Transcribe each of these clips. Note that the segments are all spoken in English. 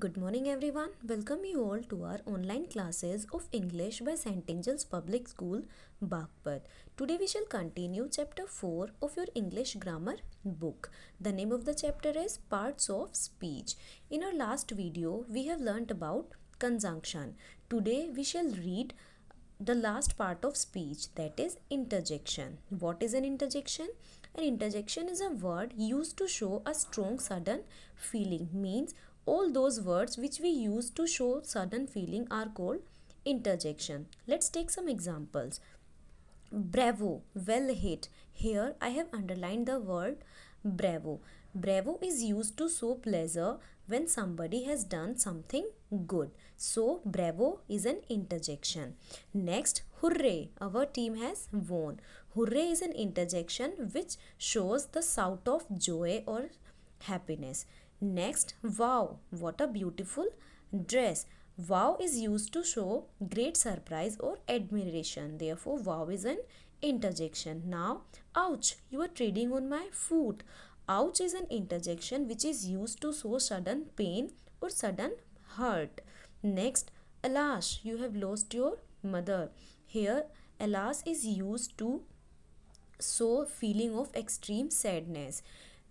Good morning everyone. Welcome you all to our online classes of English by St. Angel's Public School, Bagpat. Today we shall continue chapter 4 of your English grammar book. The name of the chapter is Parts of Speech. In our last video, we have learnt about conjunction. Today we shall read the last part of speech that is interjection. What is an interjection? An interjection is a word used to show a strong sudden feeling means all those words which we use to show sudden feeling are called interjection. Let's take some examples. Bravo, well hit. Here I have underlined the word bravo. Bravo is used to show pleasure when somebody has done something good. So, bravo is an interjection. Next, hooray, our team has won. Hooray is an interjection which shows the shout of joy or happiness. Next, wow, what a beautiful dress. Wow is used to show great surprise or admiration. Therefore, wow is an interjection. Now, ouch, you are treading on my foot. Ouch is an interjection which is used to show sudden pain or sudden hurt. Next, alas, you have lost your mother. Here, alas is used to show feeling of extreme sadness.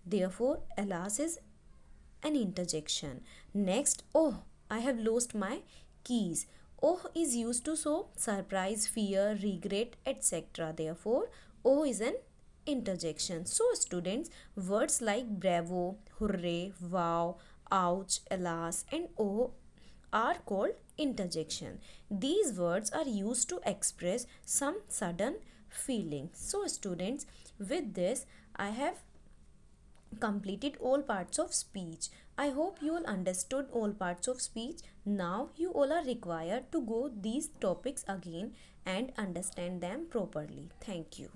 Therefore, alas is an interjection. Next, oh, I have lost my keys. Oh is used to show surprise, fear, regret, etc. Therefore, oh is an interjection. So, students, words like bravo, hooray, wow, ouch, alas, and oh are called interjection. These words are used to express some sudden feeling. So, students, with this, I have completed all parts of speech. I hope you all understood all parts of speech. Now you all are required to go these topics again and understand them properly. Thank you.